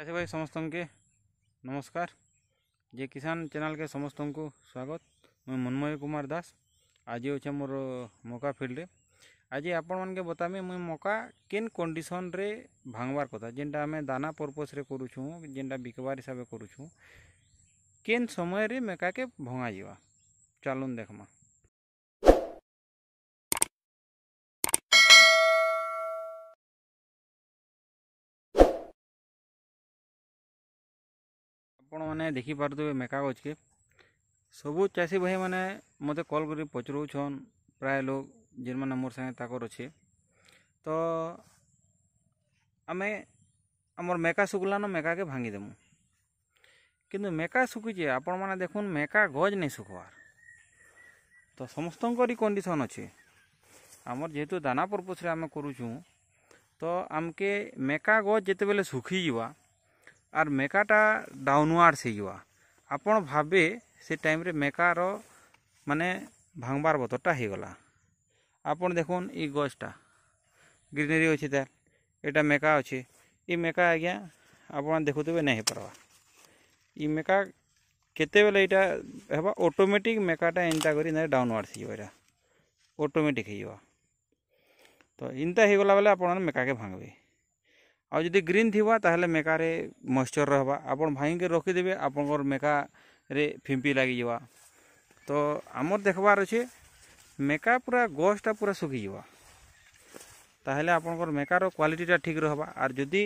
चाषी भाई समस्त के नमस्कार जे किसान चैनल के समस्त को स्वागत मुझे मनमय कुमार दास आज अच्छे मोर मका फिल्ड आज आपण मानक बतामे मुई मका केन कंडीशन रे भांगवार कथा जेनटा आम दाना पर्पस रे कर जेनटा बिकवार हिसाब से करुँ केन समय रे मेका के भंगा जावा चलन देखमा ଆପଣମାନେ ଦେଖିପାରୁଥିବେ ମେକା ଗଛ୍କେ ସବୁ ଚାଷୀ ଭାଇମାନେ ମୋତେ କଲ୍ କରି ପଚରଉଛନ୍ ପ୍ରାୟ ଲୋକ୍ ଯେନ୍ମାନେ ମୋର୍ ସାଙ୍ଗେ ତାକର୍ ଅଛେ ତ ଆମେ ଆମର୍ ମେକା ଶୁଖ୍ଲାନ ମେକାକେ ଭାଙ୍ଗିଦେମୁ କିନ୍ତୁ ମେକା ଶୁଖିଛେ ଆପଣମାନେ ଦେଖୁନ୍ ମେକା ଗଛ୍ ନାଇଁ ଶୁଖ୍ବାର୍ ତ ସମସ୍ତଙ୍କରି କଣ୍ଡିସନ୍ ଅଛେ ଆମର୍ ଯେହେତୁ ଦାନା ପର୍ପସ୍ରେ ଆମେ କରୁଛୁଁ ତ ଆମ୍କେ ମେକା ଗଛ୍ ଯେତେବେଲେ ଶୁଖିଯିବା आर मेकाटा डाउनवार्ड से आपण भावे से टाइम रे मेका रो माने भांगबार बतटा हो गला आप देख ई गोष्टा ग्रीनरी अच्छे तार मेका अच्छे ई मेका आज्ञा आप देखु नहीं पार्बा य मेका केतबेल यहाँ ऑटोमेटिक मेकाटा एंता कर डाउनवार्ड से ऑटोमेटिक तो इनता हो गला बेले आप मेका के भांगे आदि ग्रीन थी तेल मेका मश्चर रहा आप भाई के रखीदे आप मेका फिंपी लग जावा तो आमर देखवार अच्छे मेका पूरा गसटा पूरा सुखी जावा तेल आपणकर मेकार क्वाटीटा ठीक रहा आर जदि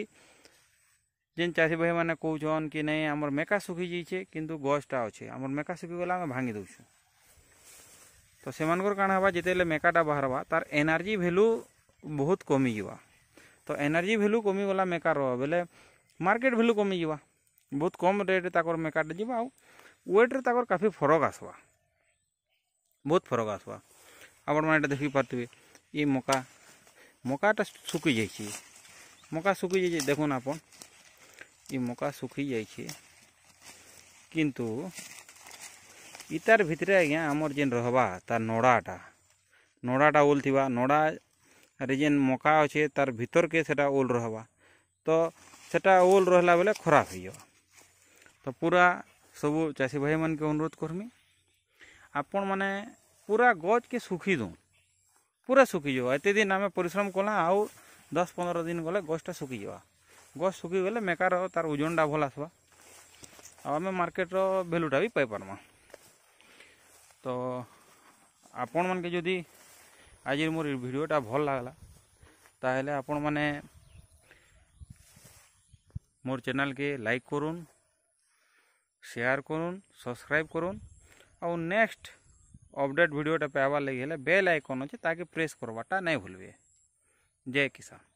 जेन चाषी भाई मैंने कौन कि नहीं आम मेका सुखी जाइए कि गसटा अच्छे आम मेका सुखी गला भांगी दौ तो से कण हाँ जिते मेकाटा बाहर तार एनर्जी भैल्यू बहुत कमी जावा तो एनर्जी भैल्यू कमी कमीगला मेकार बोले मार्केट भैल्यू कमी जा बहुत कम रेट तर मेकार वेट काफी फरक आसवा बहुत फरक आसवा आपण मैंने देख पारे ये मका मकाटा सुखी जा मका सुख जा मका सुखी जा कितु इतार भितर आज्ञा आमर जेन रहा तार नड़ाटा नड़ाटा थ नड़ा जेन मका अच्छे तार भितर के सेटा ओल रहा तो सेटा ओल रहा बोले खराब हो तो पूरा सब चाषी भाई मान के अनुरोध करमी आपण मैने पूरा गज के सुखी दूँ पूरा सुखी जाते दिन आम परिश्रम कला आउ दस पंद्रह दिन गले गजटा सुखी जावा गज सुखी गले मेकार तार ओजनटा भल आसवा आम मार्केट रैल्यूटा भी पाई तो आपण मानक जदि आज मोर भिडा भल लगला ताल आपण मैने मोर चेल के लाइक करूँ शेयर करूँ सब्सक्राइब करूँ और नेक्स्ट अपडेट भिडियोटा पाइबार लगे बेल आइकन अच्छे ताकि प्रेस करवाटा नहीं भूलिए जय किसान